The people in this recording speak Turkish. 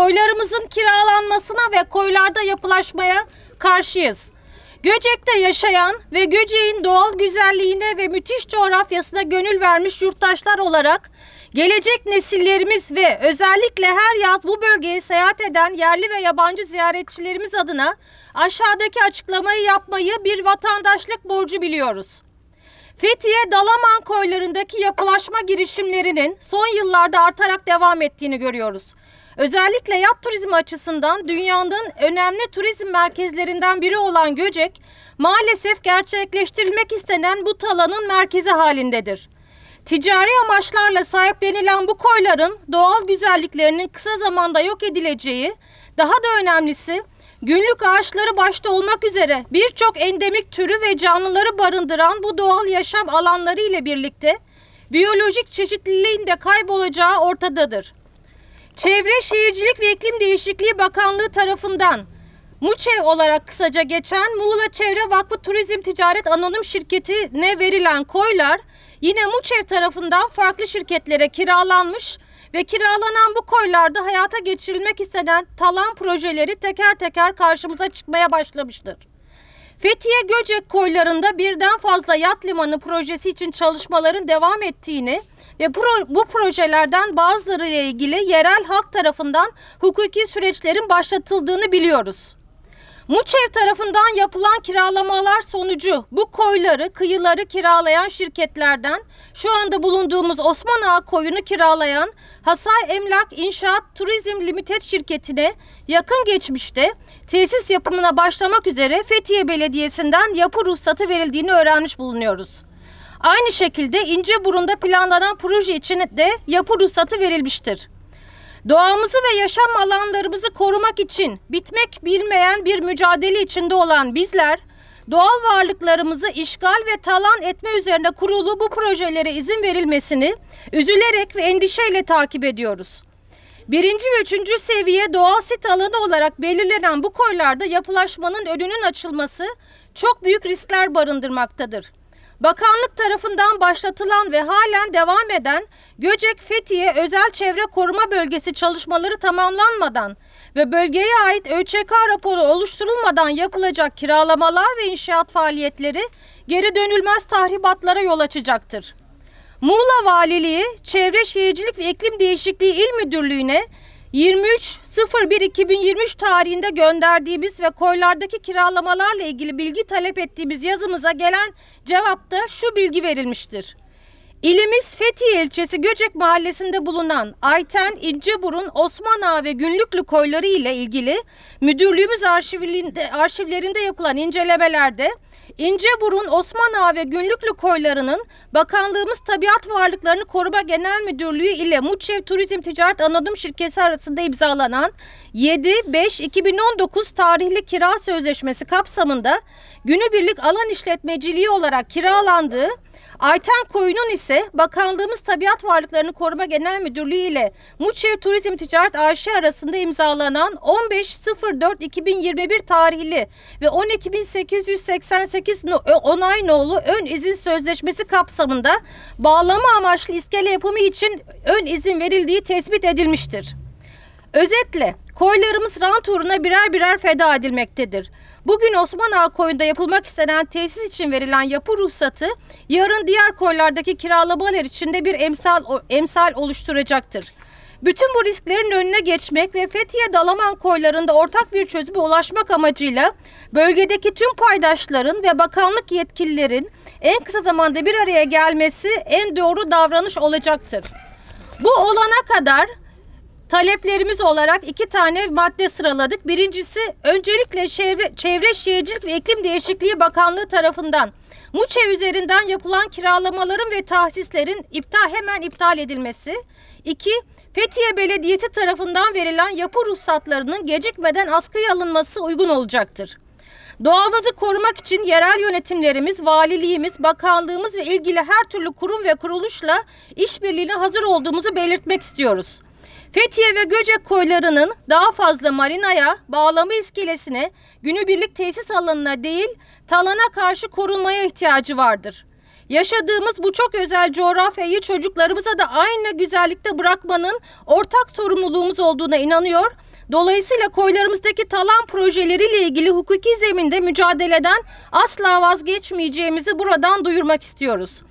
Koylarımızın kiralanmasına ve koylarda yapılaşmaya karşıyız. Göcek'te yaşayan ve Göcek'in doğal güzelliğine ve müthiş coğrafyasına gönül vermiş yurttaşlar olarak gelecek nesillerimiz ve özellikle her yaz bu bölgeye seyahat eden yerli ve yabancı ziyaretçilerimiz adına aşağıdaki açıklamayı yapmayı bir vatandaşlık borcu biliyoruz. Fethiye Dalaman koylarındaki yapılaşma girişimlerinin son yıllarda artarak devam ettiğini görüyoruz. Özellikle yat turizmi açısından dünyanın önemli turizm merkezlerinden biri olan Göcek, maalesef gerçekleştirilmek istenen bu talanın merkezi halindedir. Ticari amaçlarla sahiplenilen bu koyların doğal güzelliklerinin kısa zamanda yok edileceği, daha da önemlisi Günlük ağaçları başta olmak üzere birçok endemik türü ve canlıları barındıran bu doğal yaşam alanları ile birlikte biyolojik çeşitliliğin de kaybolacağı ortadadır. Çevre Şehircilik ve İklim Değişikliği Bakanlığı tarafından MUÇEV olarak kısaca geçen Muğla Çevre Vakfı Turizm Ticaret Anonim Şirketi'ne verilen koylar yine MUÇEV tarafından farklı şirketlere kiralanmış ve ve kiralanan bu koylarda hayata geçirilmek istenen talan projeleri teker teker karşımıza çıkmaya başlamıştır. Fethiye Göcek koylarında birden fazla yat limanı projesi için çalışmaların devam ettiğini ve bu projelerden bazıları ile ilgili yerel halk tarafından hukuki süreçlerin başlatıldığını biliyoruz. Muçev tarafından yapılan kiralamalar sonucu bu koyları, kıyıları kiralayan şirketlerden şu anda bulunduğumuz Osman Ağa koyunu kiralayan Hasay Emlak İnşaat Turizm Limited şirketine yakın geçmişte tesis yapımına başlamak üzere Fethiye Belediyesi'nden yapı ruhsatı verildiğini öğrenmiş bulunuyoruz. Aynı şekilde İnceburun'da planlanan proje için de yapı ruhsatı verilmiştir. Doğamızı ve yaşam alanlarımızı korumak için bitmek bilmeyen bir mücadele içinde olan bizler, doğal varlıklarımızı işgal ve talan etme üzerine kurulu bu projelere izin verilmesini üzülerek ve endişeyle takip ediyoruz. Birinci ve üçüncü seviye doğal sit alanı olarak belirlenen bu koylarda yapılaşmanın önünün açılması çok büyük riskler barındırmaktadır. Bakanlık tarafından başlatılan ve halen devam eden Göcek Fethiye Özel Çevre Koruma Bölgesi çalışmaları tamamlanmadan ve bölgeye ait ÖÇK raporu oluşturulmadan yapılacak kiralamalar ve inşaat faaliyetleri geri dönülmez tahribatlara yol açacaktır. Muğla Valiliği, Çevre Şehircilik ve İklim Değişikliği İl Müdürlüğü'ne 23.01.2023 tarihinde gönderdiğimiz ve koylardaki kiralamalarla ilgili bilgi talep ettiğimiz yazımıza gelen cevapta şu bilgi verilmiştir. İlimiz Fethiye ilçesi Göcek mahallesinde bulunan Ayten, İnceburun, Osman Ağa ve Günlüklü koyları ile ilgili müdürlüğümüz arşivlerinde yapılan incelemelerde İnceburun, Osmanağa ve Günlüklü koylarının Bakanlığımız Tabiat Varlıklarını Koruma Genel Müdürlüğü ile Muçev Turizm Ticaret Anadolu Şirketi arasında imzalanan 7-5-2019 tarihli kira sözleşmesi kapsamında günübirlik alan işletmeciliği olarak kiralandığı Ayten Koyun'un ise bakanlığımız Tabiat Varlıklarını Koruma Genel Müdürlüğü ile Muçev Turizm Ticaret AŞ arasında imzalanan 15.04.2021 tarihli ve 12.888 onay nolu ön izin sözleşmesi kapsamında bağlama amaçlı iskele yapımı için ön izin verildiği tespit edilmiştir. Özetle Koylarımız rant uğruna birer birer feda edilmektedir. Bugün Osman Ağa koyunda yapılmak istenen tesis için verilen yapı ruhsatı yarın diğer koylardaki kiralamalar de bir emsal, emsal oluşturacaktır. Bütün bu risklerin önüne geçmek ve Fethiye Dalaman koylarında ortak bir çözüme ulaşmak amacıyla bölgedeki tüm paydaşların ve bakanlık yetkililerin en kısa zamanda bir araya gelmesi en doğru davranış olacaktır. Bu olana kadar taleplerimiz olarak iki tane madde sıraladık. Birincisi öncelikle Çevre, Çevre Şehircilik ve İklim Değişikliği Bakanlığı tarafından Muçe üzerinden yapılan kiralamaların ve tahsislerin iptal hemen iptal edilmesi. İki, Fethiye Belediyesi tarafından verilen yapı ruhsatlarının gecikmeden askıya alınması uygun olacaktır. Doğamızı korumak için yerel yönetimlerimiz, valiliğimiz, bakanlığımız ve ilgili her türlü kurum ve kuruluşla işbirliğine hazır olduğumuzu belirtmek istiyoruz. Fethiye ve Göcek koylarının daha fazla marinaya, bağlama iskelesine, günübirlik tesis alanına değil, talana karşı korunmaya ihtiyacı vardır. Yaşadığımız bu çok özel coğrafyayı çocuklarımıza da aynı güzellikte bırakmanın ortak sorumluluğumuz olduğuna inanıyor. Dolayısıyla koylarımızdaki talan projeleriyle ilgili hukuki zeminde mücadeleden asla vazgeçmeyeceğimizi buradan duyurmak istiyoruz.